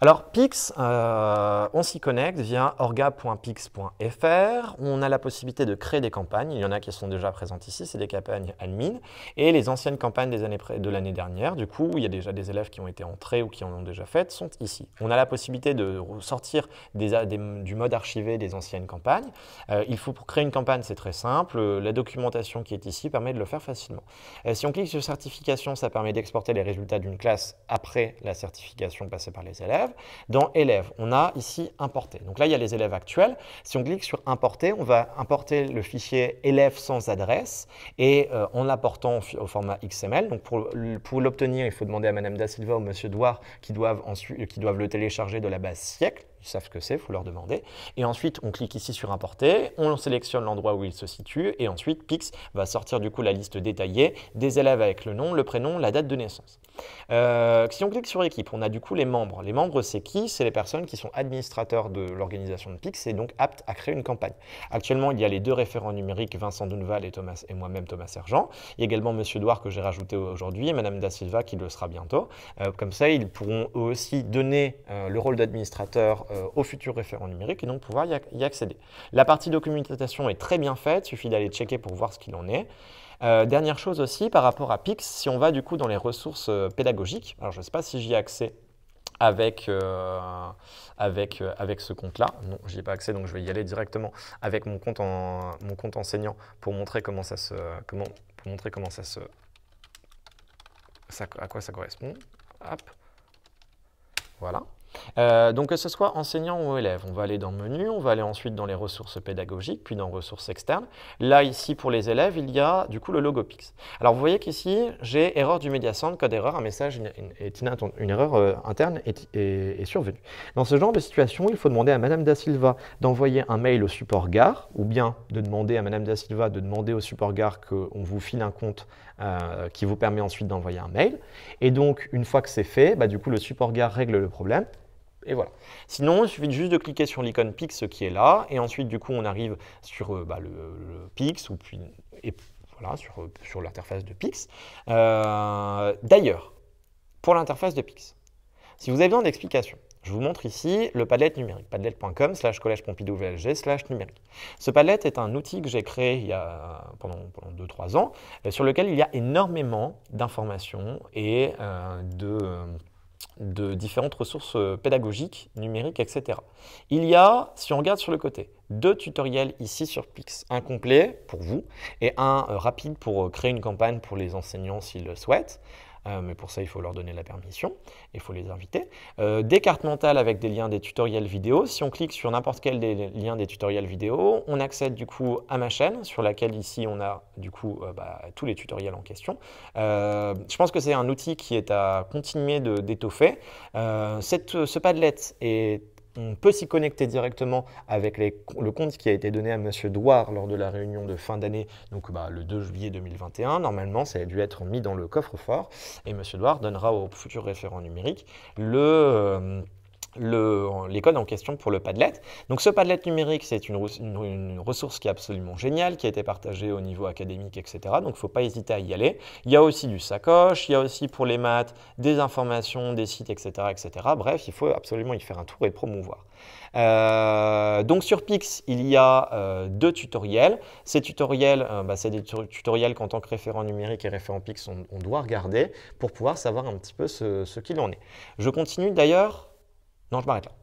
Alors Pix, euh, on s'y connecte via orga.pix.fr. On a la possibilité de créer des campagnes. Il y en a qui sont déjà présentes ici, c'est des campagnes admin. Et les anciennes campagnes des années de l'année dernière, du coup, il y a déjà des élèves qui ont été entrés ou qui en ont déjà fait, sont ici. On a la possibilité de sortir des, du mode archivé des anciennes campagnes. Euh, il faut pour créer une campagne, c'est très simple. Euh, la documentation qui est ici permet de le faire facilement. si on clique sur certification, ça permet d'exporter les résultats d'une classe après la certification passée par les élèves. Dans élèves, on a ici importer. Donc là, il y a les élèves actuels. Si on clique sur importer, on va importer le fichier élève sans adresse et euh, en l'apportant au format XML. Donc pour, l'obtenir, il faut demander à Madame Da Silva ou Monsieur Douard qui doivent, ensuite, qui doivent le télécharger de la base siècle ils savent ce que c'est, il faut leur demander. Et ensuite, on clique ici sur Importer, on sélectionne l'endroit où il se situe, et ensuite, Pix va sortir du coup la liste détaillée des élèves avec le nom, le prénom, la date de naissance. Euh, si on clique sur Équipe, on a du coup les membres. Les membres, c'est qui C'est les personnes qui sont administrateurs de l'organisation de Pix et donc aptes à créer une campagne. Actuellement, il y a les deux référents numériques, Vincent Dunval et, Thomas, et moi-même, Thomas Sergent. Il également Monsieur Douard que j'ai rajouté aujourd'hui, et Madame Da Silva qui le sera bientôt. Euh, comme ça, ils pourront eux aussi donner euh, le rôle d'administrateur euh, au futur référent numérique et donc pouvoir y, accéder. La partie documentation est très bien faite, il suffit d'aller checker pour voir ce qu'il en est. Euh, dernière chose aussi, par rapport à PIX, si on va du coup dans les ressources euh, pédagogiques, alors je ne sais pas si j'y ai accès avec, ce compte-là. Non, je ai pas accès, donc je vais y aller directement avec mon compte, mon compte enseignant pour montrer comment ça se... Comment, montrer comment ça se... à quoi ça correspond. Voilà. Euh, donc que ce soit enseignant ou élève, on va aller dans menu, on va aller ensuite dans les ressources pédagogiques, puis dans ressources externes. Là, ici, pour les élèves, il y a du coup le PIX. Alors vous voyez qu'ici, j'ai erreur du Media Center, code erreur, un message, une, une, une, erreur euh, interne est, survenue. Dans ce genre de situation, il faut demander à Madame Da Silva d'envoyer un mail au support gare, ou bien de demander à Madame Da Silva de demander au support gare qu'on vous file un compte euh, qui vous permet ensuite d'envoyer un mail. Et donc, une fois que c'est fait, bah, du coup, le support gare règle le problème et voilà. Sinon, il suffit juste de cliquer sur l'icône Pix qui est là, et ensuite, du coup, on arrive sur euh, bah, le, Pix, ou puis, et voilà, sur, euh, sur l'interface de Pix. Euh, d'ailleurs, pour l'interface de Pix, si vous avez besoin d'explications, je vous montre ici le palette numérique, padlet.com slash collège pompidou VLG slash numérique. Ce palette est un outil que j'ai créé il y a pendant 2-3 ans, sur lequel il y a énormément d'informations et de de différentes ressources euh, pédagogiques, numériques, etc. Il y a, si on regarde sur le côté, deux tutoriels ici sur Pix. Un complet pour vous et un euh, rapide pour euh, créer une campagne pour les enseignants s'ils le souhaitent. Euh, mais pour ça, il faut leur donner la permission, il faut les inviter. Euh, des cartes mentales avec des liens des tutoriels vidéo. Si on clique sur n'importe quel des liens des tutoriels vidéo, on accède du coup à ma chaîne, sur laquelle ici on a du coup euh, bah, tous les tutoriels en question. je pense que c'est un outil qui est à continuer d'étoffer. ce padlet est on peut s'y connecter directement avec le compte qui a été donné à M. Douard lors de la réunion de fin d'année, donc bah, le 2 juillet 2021. Normalement, ça a dû être mis dans le coffre-fort et M. Douard donnera au futur référent numérique le... Euh, les codes en question pour le Padlet. Donc ce Padlet numérique, c'est une, ressource qui est absolument géniale, qui a été partagée au niveau académique, etc. Donc il ne faut pas hésiter à y aller. Il y a aussi du sacoche, il y a aussi pour les maths des informations, des sites, etc. etc. Bref, il faut absolument y faire un tour et promouvoir. Euh, donc sur Pix, il y a euh, deux tutoriels. Ces tutoriels, euh, bah, c'est des tutoriels qu'en tant que référent numérique et référent Pix, on, doit regarder pour pouvoir savoir un petit peu ce qu'il en est. Je continue d'ailleurs non, je m'arrête là.